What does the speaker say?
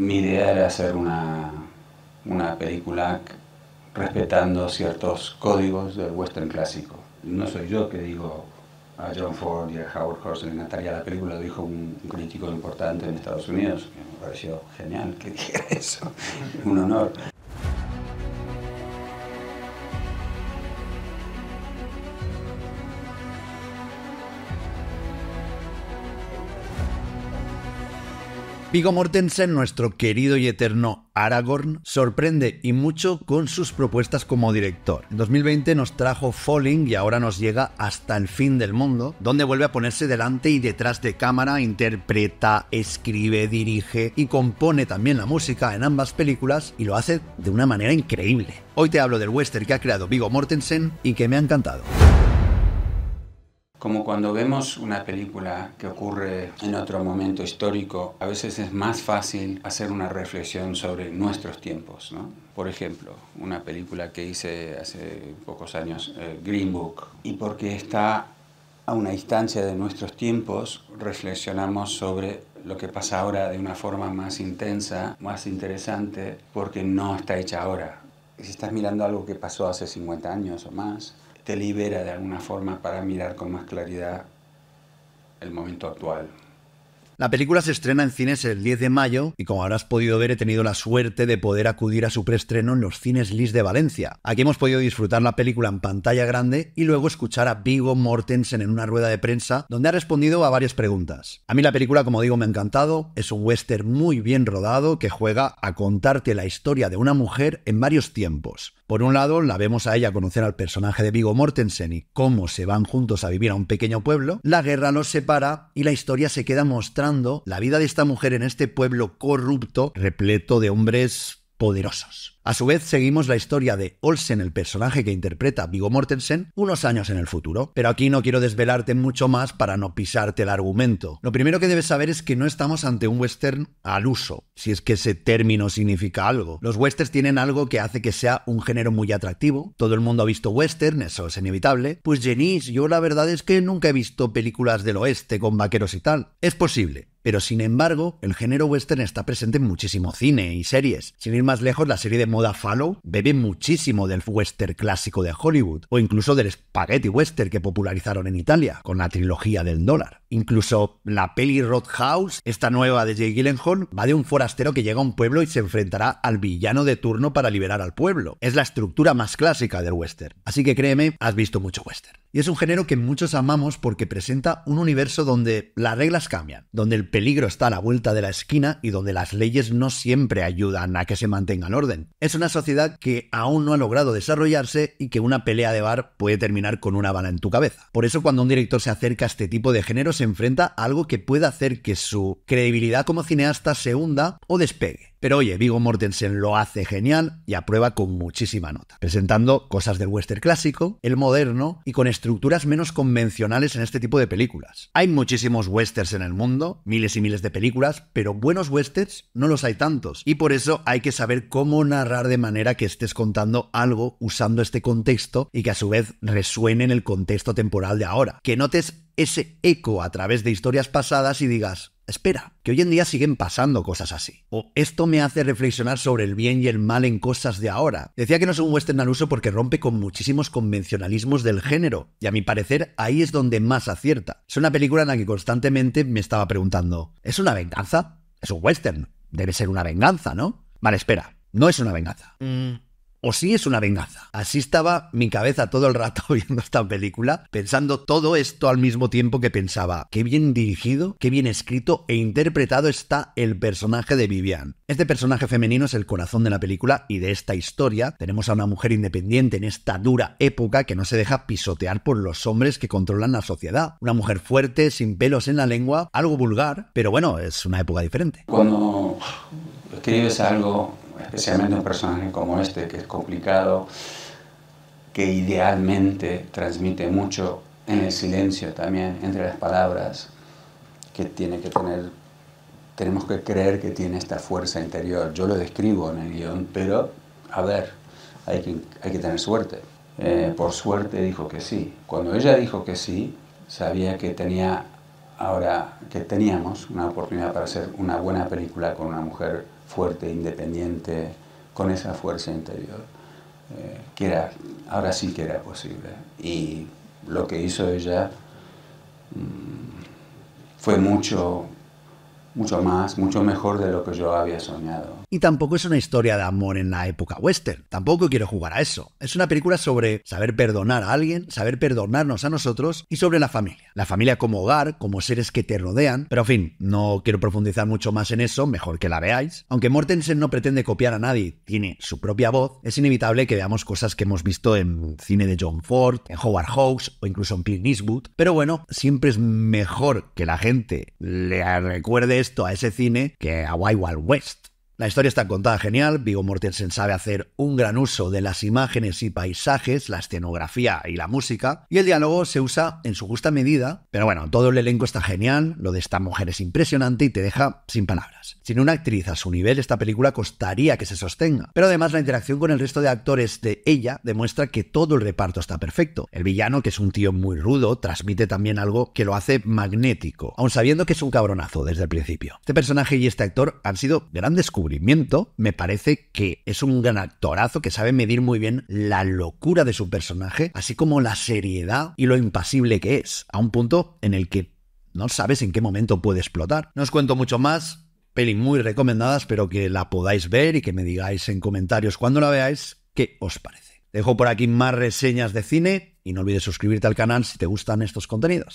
Mi idea era hacer una, película respetando ciertos códigos del western clásico. No soy yo que digo a ah, John Ford y a Howard Hawks en Natalia la película, lo dijo un crítico importante en Estados Unidos. que Me pareció genial que dijera eso, un honor. Vigo Mortensen, nuestro querido y eterno Aragorn, sorprende y mucho con sus propuestas como director. En 2020 nos trajo Falling y ahora nos llega Hasta el fin del mundo, donde vuelve a ponerse delante y detrás de cámara, interpreta, escribe, dirige y compone también la música en ambas películas y lo hace de una manera increíble. Hoy te hablo del western que ha creado Vigo Mortensen y que me ha encantado como cuando vemos una película que ocurre en otro momento histórico, a veces es más fácil hacer una reflexión sobre nuestros tiempos. ¿no? Por ejemplo, una película que hice hace pocos años, eh, Green Book, y porque está a una distancia de nuestros tiempos, reflexionamos sobre lo que pasa ahora de una forma más intensa, más interesante, porque no está hecha ahora. Si estás mirando algo que pasó hace 50 años o más, te libera de alguna forma para mirar con más claridad el momento actual. La película se estrena en cines el 10 de mayo y como habrás podido ver he tenido la suerte de poder acudir a su preestreno en los cines Lis de Valencia. Aquí hemos podido disfrutar la película en pantalla grande y luego escuchar a Vigo Mortensen en una rueda de prensa donde ha respondido a varias preguntas. A mí la película como digo me ha encantado, es un western muy bien rodado que juega a contarte la historia de una mujer en varios tiempos. Por un lado, la vemos a ella conocer al personaje de Vigo Mortensen y cómo se van juntos a vivir a un pequeño pueblo. La guerra los separa y la historia se queda mostrando la vida de esta mujer en este pueblo corrupto, repleto de hombres poderosos. A su vez, seguimos la historia de Olsen, el personaje que interpreta Vigo Mortensen, unos años en el futuro. Pero aquí no quiero desvelarte mucho más para no pisarte el argumento. Lo primero que debes saber es que no estamos ante un western al uso, si es que ese término significa algo. Los westerns tienen algo que hace que sea un género muy atractivo. Todo el mundo ha visto western, eso es inevitable. Pues Jenis, yo la verdad es que nunca he visto películas del oeste con vaqueros y tal. Es posible, pero sin embargo, el género western está presente en muchísimo cine y series. Sin ir más lejos, la serie de moda Fallow bebe muchísimo del western clásico de Hollywood, o incluso del spaghetti western que popularizaron en Italia, con la trilogía del dólar. Incluso la peli House, esta nueva de Jay Gyllenhaal, va de un forastero que llega a un pueblo y se enfrentará al villano de turno para liberar al pueblo. Es la estructura más clásica del western. Así que créeme, has visto mucho western. Y es un género que muchos amamos porque presenta un universo donde las reglas cambian, donde el peligro está a la vuelta de la esquina y donde las leyes no siempre ayudan a que se mantenga el orden. Es una sociedad que aún no ha logrado desarrollarse y que una pelea de bar puede terminar con una bala en tu cabeza. Por eso cuando un director se acerca a este tipo de género se enfrenta a algo que puede hacer que su credibilidad como cineasta se hunda o despegue. Pero oye, Vigo Mortensen lo hace genial y aprueba con muchísima nota, presentando cosas del western clásico, el moderno y con estructuras menos convencionales en este tipo de películas. Hay muchísimos westerns en el mundo, miles y miles de películas, pero buenos westerns no los hay tantos y por eso hay que saber cómo narrar de manera que estés contando algo usando este contexto y que a su vez resuene en el contexto temporal de ahora, que notes ese eco a través de historias pasadas y digas, Espera, que hoy en día siguen pasando cosas así. O esto me hace reflexionar sobre el bien y el mal en cosas de ahora. Decía que no es un western al uso porque rompe con muchísimos convencionalismos del género, y a mi parecer ahí es donde más acierta. Es una película en la que constantemente me estaba preguntando, ¿es una venganza? Es un western, debe ser una venganza, ¿no? Vale, espera, no es una venganza. Mm o sí es una venganza. Así estaba mi cabeza todo el rato viendo esta película, pensando todo esto al mismo tiempo que pensaba, qué bien dirigido, qué bien escrito e interpretado está el personaje de Vivian. Este personaje femenino es el corazón de la película y de esta historia. Tenemos a una mujer independiente en esta dura época que no se deja pisotear por los hombres que controlan la sociedad. Una mujer fuerte, sin pelos en la lengua, algo vulgar, pero bueno, es una época diferente. Cuando escribes algo especialmente un personaje como este, que es complicado, que idealmente transmite mucho en el silencio también, entre las palabras, que tiene que tener, tenemos que creer que tiene esta fuerza interior. Yo lo describo en el guión, pero a ver, hay que, hay que tener suerte. Eh, por suerte dijo que sí. Cuando ella dijo que sí, sabía que tenía ahora que teníamos una oportunidad para hacer una buena película con una mujer fuerte, independiente, con esa fuerza interior, eh, que era, ahora sí que era posible. Y lo que hizo ella mm, fue mucho mucho más, mucho mejor de lo que yo había soñado. Y tampoco es una historia de amor en la época western, tampoco quiero jugar a eso. Es una película sobre saber perdonar a alguien, saber perdonarnos a nosotros y sobre la familia. La familia como hogar, como seres que te rodean, pero en fin, no quiero profundizar mucho más en eso, mejor que la veáis. Aunque Mortensen no pretende copiar a nadie, tiene su propia voz, es inevitable que veamos cosas que hemos visto en cine de John Ford, en Howard Hawks o incluso en Clint Eastwood, pero bueno, siempre es mejor que la gente le recuerde esto a ese cine que a Wild Wild West. La historia está contada genial, Vigo Mortensen sabe hacer un gran uso de las imágenes y paisajes, la escenografía y la música, y el diálogo se usa en su justa medida, pero bueno, todo el elenco está genial, lo de esta mujer es impresionante y te deja sin palabras. Sin una actriz a su nivel, esta película costaría que se sostenga, pero además la interacción con el resto de actores de ella demuestra que todo el reparto está perfecto. El villano, que es un tío muy rudo, transmite también algo que lo hace magnético, aun sabiendo que es un cabronazo desde el principio. Este personaje y este actor han sido grandes cubos descubrimiento, me parece que es un gran actorazo que sabe medir muy bien la locura de su personaje, así como la seriedad y lo impasible que es, a un punto en el que no sabes en qué momento puede explotar. No os cuento mucho más, peli muy recomendada, espero que la podáis ver y que me digáis en comentarios cuando la veáis qué os parece. Dejo por aquí más reseñas de cine y no olvides suscribirte al canal si te gustan estos contenidos.